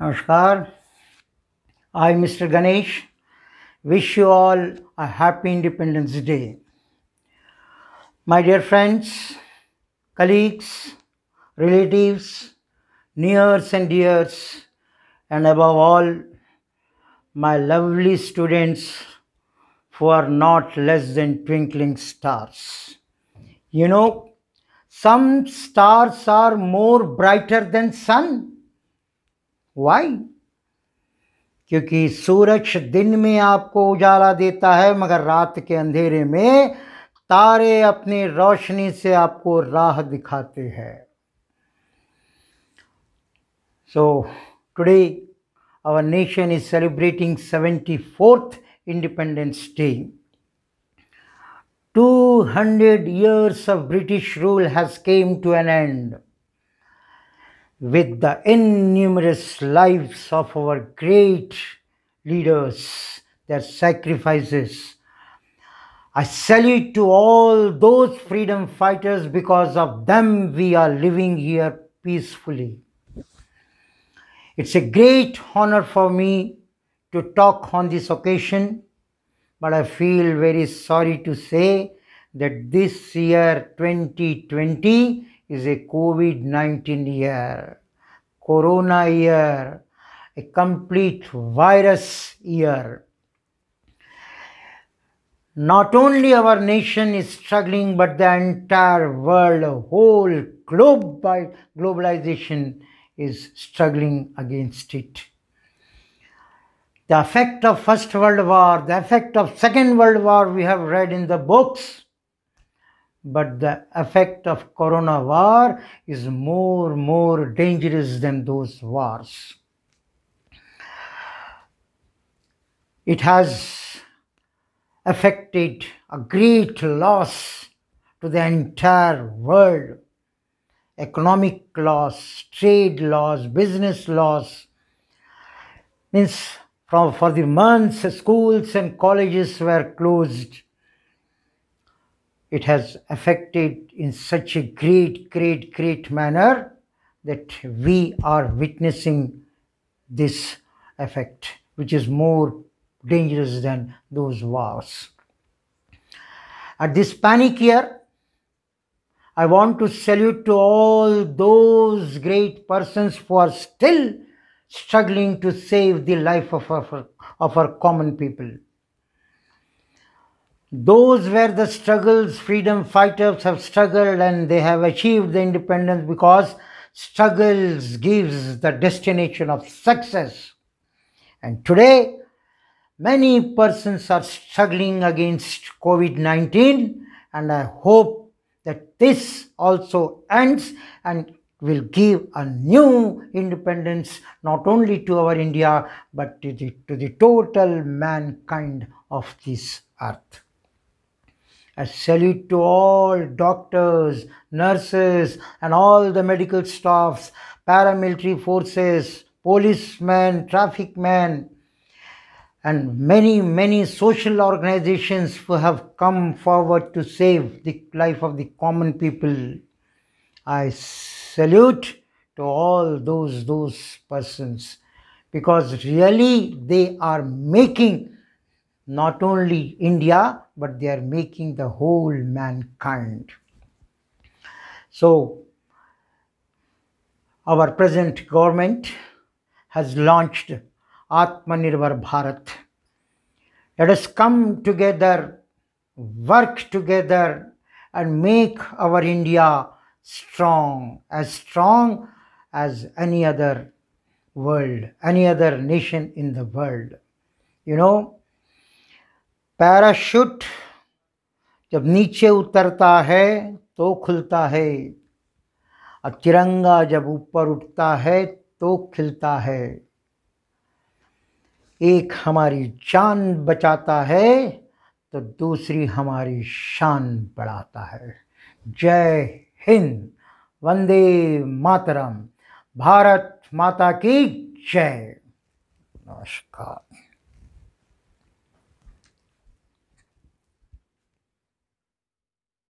Namaskar. I, Mr. Ganesh, wish you all a happy Independence Day. My dear friends, colleagues, relatives, nears and dears, and above all, my lovely students who are not less than twinkling stars. You know, some stars are more brighter than sun why क्योंकि सूरज दिन में आपको उजाला देता है मगर रात के अंधेरे में तारे अपनी रोशनी से आपको राह दिखाते हैं so today our nation is celebrating seventy fourth independence day two hundred years of British rule has came to an end with the innumerous lives of our great leaders, their sacrifices. I salute to all those freedom fighters because of them we are living here peacefully. It's a great honor for me to talk on this occasion, but I feel very sorry to say that this year 2020 is a COVID 19 year, Corona year, a complete virus year. Not only our nation is struggling, but the entire world, whole global, by globalization is struggling against it. The effect of First World War, the effect of Second World War, we have read in the books but the effect of corona war is more more dangerous than those wars it has affected a great loss to the entire world economic loss trade loss business loss means from for the months schools and colleges were closed it has affected in such a great, great, great manner that we are witnessing this effect, which is more dangerous than those wars. At this panic year, I want to salute to all those great persons who are still struggling to save the life of our, of our common people those where the struggles, freedom fighters have struggled and they have achieved the independence because struggles gives the destination of success. And today, many persons are struggling against COVID-19 and I hope that this also ends and will give a new independence not only to our India but to the, to the total mankind of this earth. A salute to all doctors, nurses, and all the medical staffs, paramilitary forces, policemen, traffic men, and many, many social organizations who have come forward to save the life of the common people. I salute to all those, those persons because really they are making not only India, but they are making the whole mankind. So, our present government has launched Atmanirbhar Bharat. Let us come together, work together, and make our India strong, as strong as any other world, any other nation in the world. You know, parachute जब नीचे उतरता है तो खुलता है और तिरंगा जब ऊपर उठता है तो खिलता है एक हमारी जान बचाता है तो दूसरी हमारी शान बढ़ाता है जय हिंद वंदे मातरम भारत माता की जय नमस्कार